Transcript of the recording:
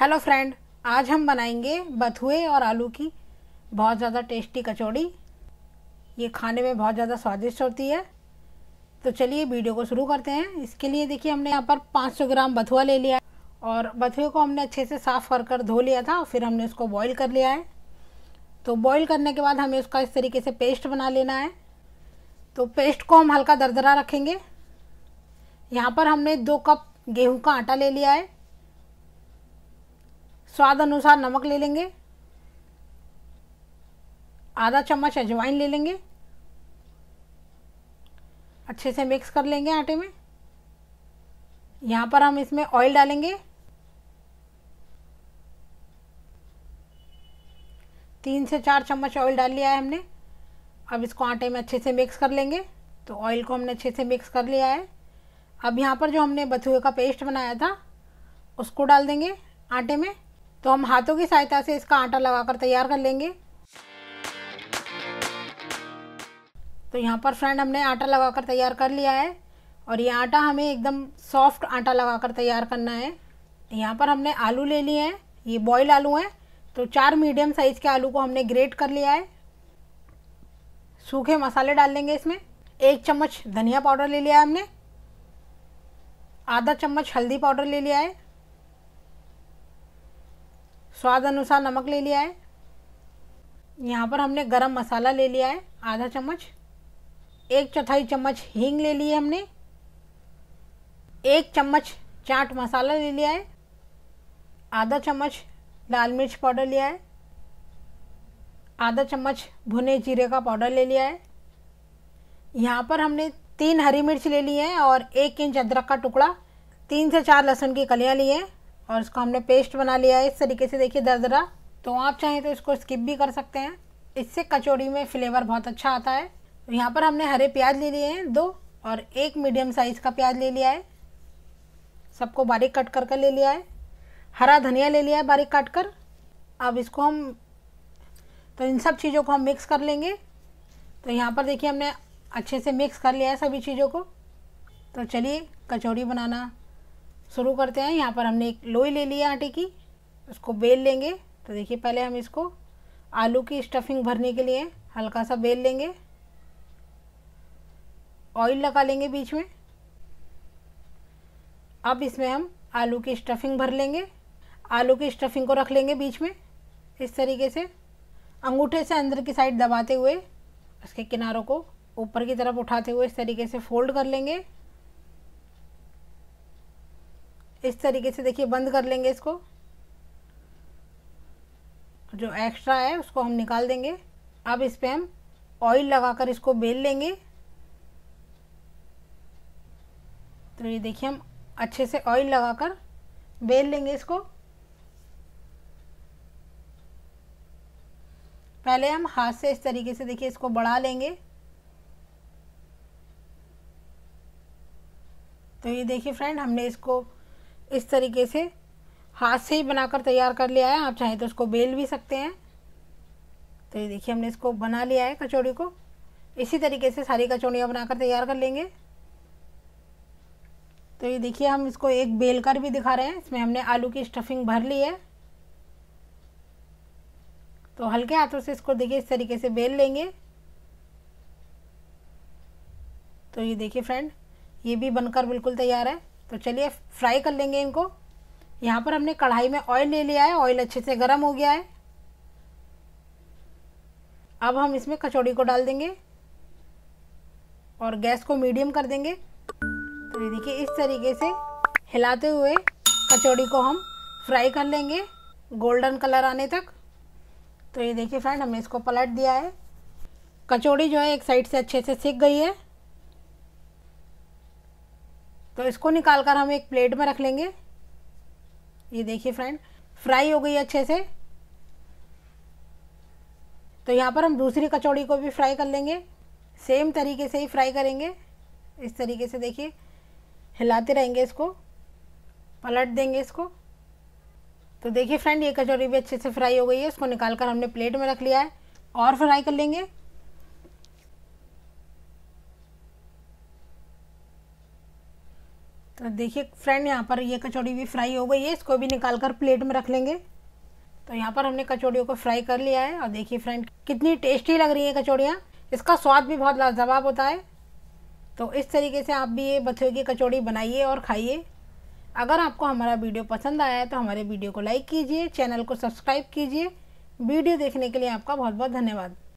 hello friend आज हम बनाएंगे बथुए और आलू की बहुत ज़्यादा टेस्टी कचौड़ी ये खाने में बहुत ज़्यादा स्वादिष्ट होती है तो चलिए वीडियो को शुरू करते हैं इसके लिए देखिए हमने यहाँ पर 500 ग्राम बथुआ ले लिया और बथुए को हमने अच्छे से साफ़ कर कर धो लिया था फिर हमने उसको बॉईल कर लिया है तो बॉईल करने के बाद हमें उसका इस तरीके से पेस्ट बना लेना है तो पेस्ट को हम हल्का दरदरा रखेंगे यहाँ पर हमने दो कप गेहूँ का आटा ले लिया है स्वाद अनुसार नमक ले लेंगे आधा चम्मच अजवाइन ले लेंगे अच्छे से मिक्स कर लेंगे आटे में यहाँ पर हम इसमें ऑयल डालेंगे तीन से चार चम्मच ऑयल डाल लिया है हमने अब इसको आटे में अच्छे से मिक्स कर लेंगे तो ऑयल को हमने अच्छे से मिक्स कर लिया है अब यहाँ पर जो हमने बथुए का पेस्ट बनाया था उसको डाल देंगे आटे में तो हम हाथों की सहायता से इसका आटा लगाकर तैयार कर लेंगे तो यहाँ पर फ्रेंड हमने आटा लगाकर तैयार कर लिया है और ये आटा हमें एकदम सॉफ्ट आटा लगाकर तैयार करना है यहाँ पर हमने आलू ले लिए हैं ये बॉयल आलू हैं तो चार मीडियम साइज़ के आलू को हमने ग्रेट कर लिया है सूखे मसाले डाल देंगे इसमें एक चम्मच धनिया पाउडर ले लिया है हमने आधा चम्मच हल्दी पाउडर ले लिया है स्वाद अनुसार नमक ले लिया है यहाँ पर हमने गरम मसाला ले लिया है आधा चम्मच एक चौथाई चम्मच हींग ले ली है हमने एक चम्मच चाट मसाला ले लिया है आधा चम्मच लाल मिर्च पाउडर लिया है आधा चम्मच भुने जीरे का पाउडर ले लिया है यहाँ पर हमने तीन हरी मिर्च ले ली है और एक इंच अदरक का टुकड़ा तीन से चार लहसुन की कलियाँ ली हैं और इसको हमने पेस्ट बना लिया है इस तरीके से देखिए दरदरा तो आप चाहें तो इसको स्किप भी कर सकते हैं इससे कचौड़ी में फ्लेवर बहुत अच्छा आता है यहाँ पर हमने हरे प्याज ले लिए हैं दो और एक मीडियम साइज़ का प्याज ले लिया है सबको बारीक कट कर कर ले लिया है हरा धनिया ले लिया है बारीक काट कर अब इसको हम तो इन सब चीज़ों को हम मिक्स कर लेंगे तो यहाँ पर देखिए हमने अच्छे से मिक्स कर लिया है सभी चीज़ों को तो चलिए कचौड़ी बनाना शुरू करते हैं यहाँ पर हमने एक लोई ले लिया आटे की उसको बेल लेंगे तो देखिए पहले हम इसको आलू की स्टफिंग भरने के लिए हल्का सा बेल लेंगे ऑयल लगा लेंगे बीच में अब इसमें हम आलू की स्टफिंग भर लेंगे आलू की स्टफिंग को रख लेंगे बीच में इस तरीके से अंगूठे से अंदर की साइड दबाते हुए उसके किनारों को ऊपर की तरफ उठाते हुए इस तरीके से फोल्ड कर लेंगे इस तरीके से देखिए बंद कर लेंगे इसको जो एक्स्ट्रा है उसको हम निकाल देंगे अब इस पर हम ऑयल लगाकर इसको बेल लेंगे तो ये देखिए हम अच्छे से ऑयल लगाकर बेल लेंगे इसको पहले हम हाथ से इस तरीके से देखिए इसको बढ़ा लेंगे तो ये देखिए फ्रेंड हमने इसको इस तरीके से हाथ से ही बनाकर तैयार कर लिया है आप चाहें तो उसको बेल भी सकते हैं तो ये देखिए हमने इसको बना लिया है कचौड़ी को इसी तरीके से सारी कचौड़ियाँ बनाकर तैयार कर लेंगे तो ये देखिए हम इसको एक बेल कर भी दिखा रहे हैं इसमें हमने आलू की स्टफिंग भर ली है तो हल्के हाथों से इसको देखिए इस तरीके से बेल लेंगे तो ये देखिए फ्रेंड ये भी बनकर बिल्कुल तैयार है तो चलिए फ्राई कर लेंगे इनको यहाँ पर हमने कढ़ाई में ऑयल ले लिया है ऑयल अच्छे से गर्म हो गया है अब हम इसमें कचौड़ी को डाल देंगे और गैस को मीडियम कर देंगे तो ये देखिए इस तरीके से हिलाते हुए कचौड़ी को हम फ्राई कर लेंगे गोल्डन कलर आने तक तो ये देखिए फ्रेंड हमने इसको पलट दिया है कचौड़ी जो है एक साइड से अच्छे से सीख गई है तो इसको निकाल कर हम एक प्लेट में रख लेंगे ये देखिए फ्रेंड फ्राई हो गई अच्छे से तो यहाँ पर हम दूसरी कचौड़ी को भी फ्राई कर लेंगे सेम तरीके से ही फ्राई करेंगे इस तरीके से देखिए हिलाते रहेंगे इसको पलट देंगे इसको तो देखिए फ्रेंड ये कचौड़ी भी अच्छे से फ्राई हो गई है इसको निकाल कर हमने प्लेट में रख लिया है और फ्राई कर लेंगे तो देखिए फ्रेंड यहाँ पर ये कचौड़ी भी फ्राई हो गई है इसको भी निकाल कर प्लेट में रख लेंगे तो यहाँ पर हमने कचौड़ियों को फ्राई कर लिया है और देखिए फ्रेंड कितनी टेस्टी लग रही है कचौड़ियाँ इसका स्वाद भी बहुत लाजवाब होता है तो इस तरीके से आप भी ये बथुए की कचौड़ी बनाइए और खाइए अगर आपको हमारा वीडियो पसंद आया है तो हमारे वीडियो को लाइक कीजिए चैनल को सब्सक्राइब कीजिए वीडियो देखने के लिए आपका बहुत बहुत धन्यवाद